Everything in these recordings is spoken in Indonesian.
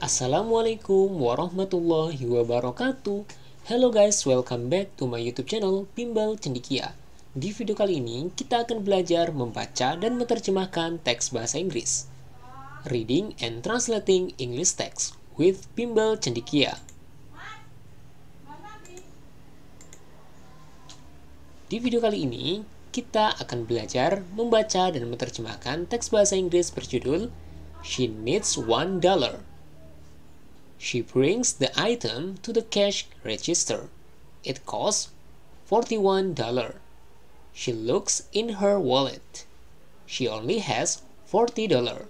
Assalamualaikum warahmatullahi wabarakatuh Hello guys, welcome back to my youtube channel Pimbal Cendikia Di video kali ini, kita akan belajar membaca dan menerjemahkan teks bahasa Inggris Reading and Translating English Text with Pimbal Cendikia Di video kali ini, kita akan belajar membaca dan menerjemahkan teks bahasa Inggris berjudul She Needs One Dollar She brings the item to the cash register. It costs $41. She looks in her wallet. She only has $40.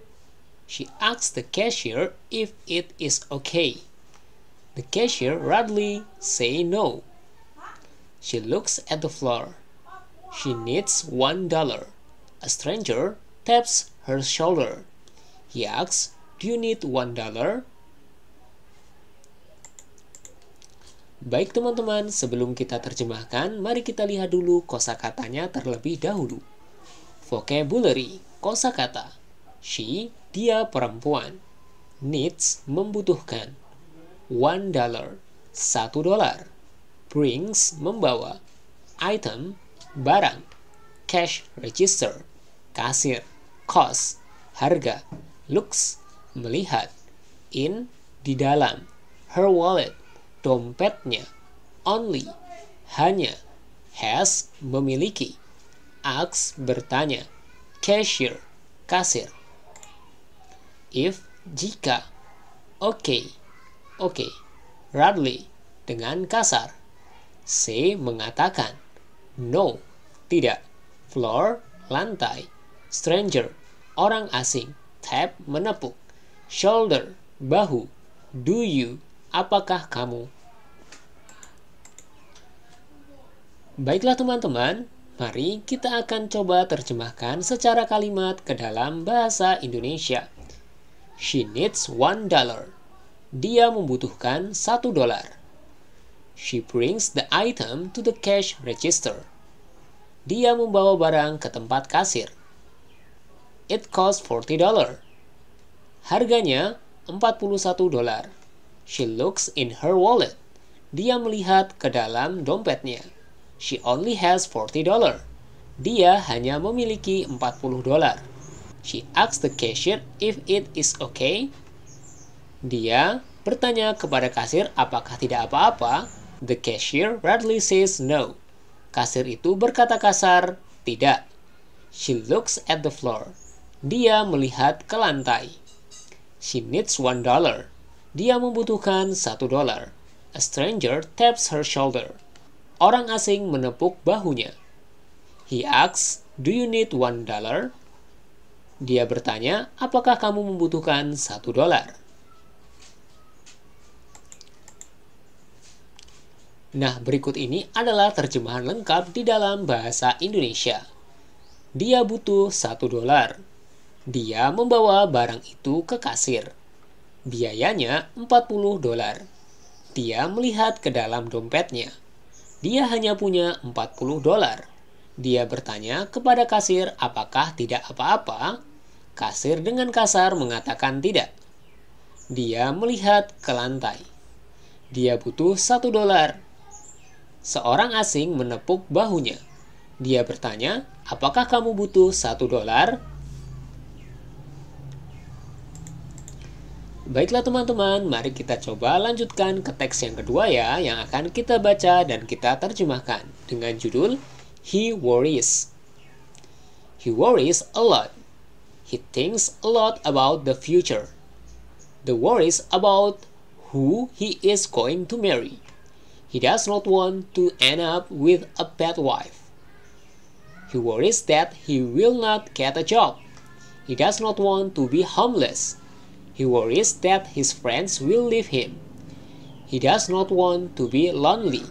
She asks the cashier if it is okay. The cashier rudely say no. She looks at the floor. She needs $1. A stranger taps her shoulder. He asks, "Do you need $1?" Baik teman-teman, sebelum kita terjemahkan, mari kita lihat dulu kosakatanya terlebih dahulu. Vocabulary, kosakata. She, dia perempuan. Needs, membutuhkan. One dollar, satu dolar. Brings, membawa. Item, barang. Cash register, kasir. Cost, harga. Looks, melihat. In, di dalam. Her wallet, dompetnya. Only, hanya. Has, memiliki. Ask, bertanya. Cashier, kasir. If, jika. Oke, okay, oke. Okay. Radley, dengan kasar. say mengatakan. No, tidak. Floor, lantai. Stranger, orang asing. Tap, menepuk. Shoulder, bahu. Do you, apakah kamu? Baiklah teman-teman, mari kita akan coba terjemahkan secara kalimat ke dalam bahasa Indonesia. She needs one dollar. Dia membutuhkan satu dolar. She brings the item to the cash register. Dia membawa barang ke tempat kasir. It costs $40. Harganya 41 dolar. She looks in her wallet. Dia melihat ke dalam dompetnya. She only has 40 dollar. Dia hanya memiliki 40 dolar. She asks the cashier if it is okay. Dia bertanya kepada kasir apakah tidak apa-apa. The cashier readily says no. Kasir itu berkata kasar, tidak. She looks at the floor. Dia melihat ke lantai. She needs one dollar. Dia membutuhkan satu dolar. A stranger taps her shoulder. Orang asing menepuk bahunya. He asks, do you need one dollar? Dia bertanya, apakah kamu membutuhkan satu dolar? Nah, berikut ini adalah terjemahan lengkap di dalam bahasa Indonesia. Dia butuh satu dolar. Dia membawa barang itu ke kasir. Biayanya 40 dolar. Dia melihat ke dalam dompetnya. Dia hanya punya 40 dolar. Dia bertanya kepada kasir apakah tidak apa-apa. Kasir dengan kasar mengatakan tidak. Dia melihat ke lantai. Dia butuh satu dolar. Seorang asing menepuk bahunya. Dia bertanya, apakah kamu butuh satu dolar? Baiklah teman-teman, mari kita coba lanjutkan ke teks yang kedua ya, yang akan kita baca dan kita terjemahkan dengan judul He Worries. He worries a lot. He thinks a lot about the future. The worries about who he is going to marry. He does not want to end up with a bad wife. He worries that he will not get a job. He does not want to be homeless. He worries that his friends will leave him. He does not want to be lonely.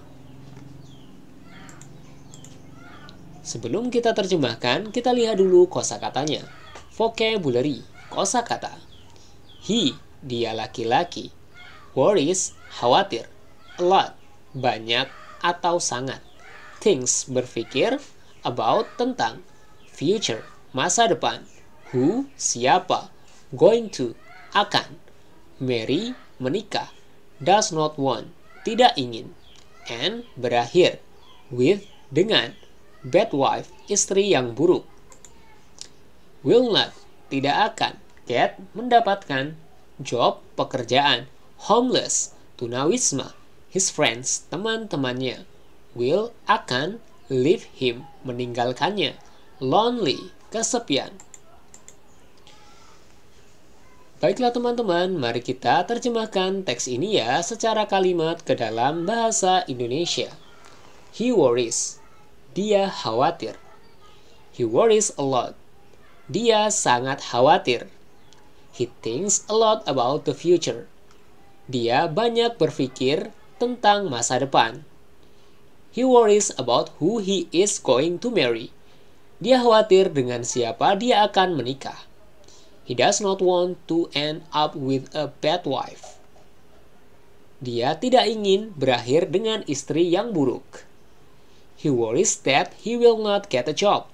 Sebelum kita terjemahkan, kita lihat dulu kosakatanya. Vocabulary, kosakata. He, dia laki-laki. Worries, khawatir. A lot, banyak atau sangat. Things, berpikir. About, tentang. Future, masa depan. Who, siapa. Going to, akan Mary menikah does not want tidak ingin and berakhir with dengan bad wife istri yang buruk will not tidak akan get mendapatkan job pekerjaan homeless tunawisma his friends teman-temannya will akan leave him meninggalkannya lonely kesepian Baiklah teman-teman, mari kita terjemahkan teks ini ya secara kalimat ke dalam bahasa Indonesia. He worries. Dia khawatir. He worries a lot. Dia sangat khawatir. He thinks a lot about the future. Dia banyak berpikir tentang masa depan. He worries about who he is going to marry. Dia khawatir dengan siapa dia akan menikah. He does not want to end up with a bad wife. Dia tidak ingin berakhir dengan istri yang buruk. He worries that he will not get a job.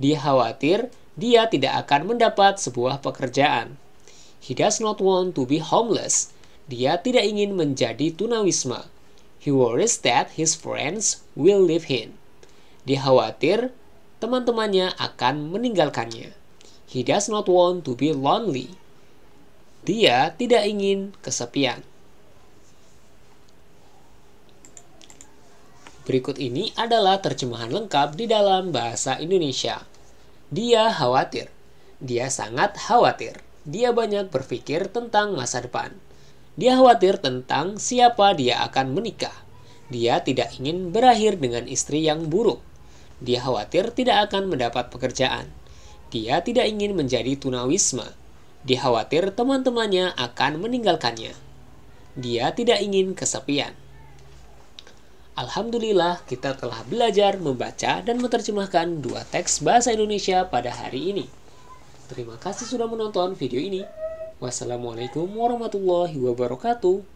Dia khawatir dia tidak akan mendapat sebuah pekerjaan. He does not want to be homeless. Dia tidak ingin menjadi tunawisma. He worries that his friends will leave him. Dia khawatir teman-temannya akan meninggalkannya. He does not want to be lonely. Dia tidak ingin kesepian. Berikut ini adalah terjemahan lengkap di dalam bahasa Indonesia. Dia khawatir. Dia sangat khawatir. Dia banyak berpikir tentang masa depan. Dia khawatir tentang siapa dia akan menikah. Dia tidak ingin berakhir dengan istri yang buruk. Dia khawatir tidak akan mendapat pekerjaan. Dia tidak ingin menjadi tunawisma. Dikhawatir teman-temannya akan meninggalkannya. Dia tidak ingin kesepian. Alhamdulillah, kita telah belajar membaca dan menerjemahkan dua teks bahasa Indonesia pada hari ini. Terima kasih sudah menonton video ini. Wassalamualaikum warahmatullahi wabarakatuh.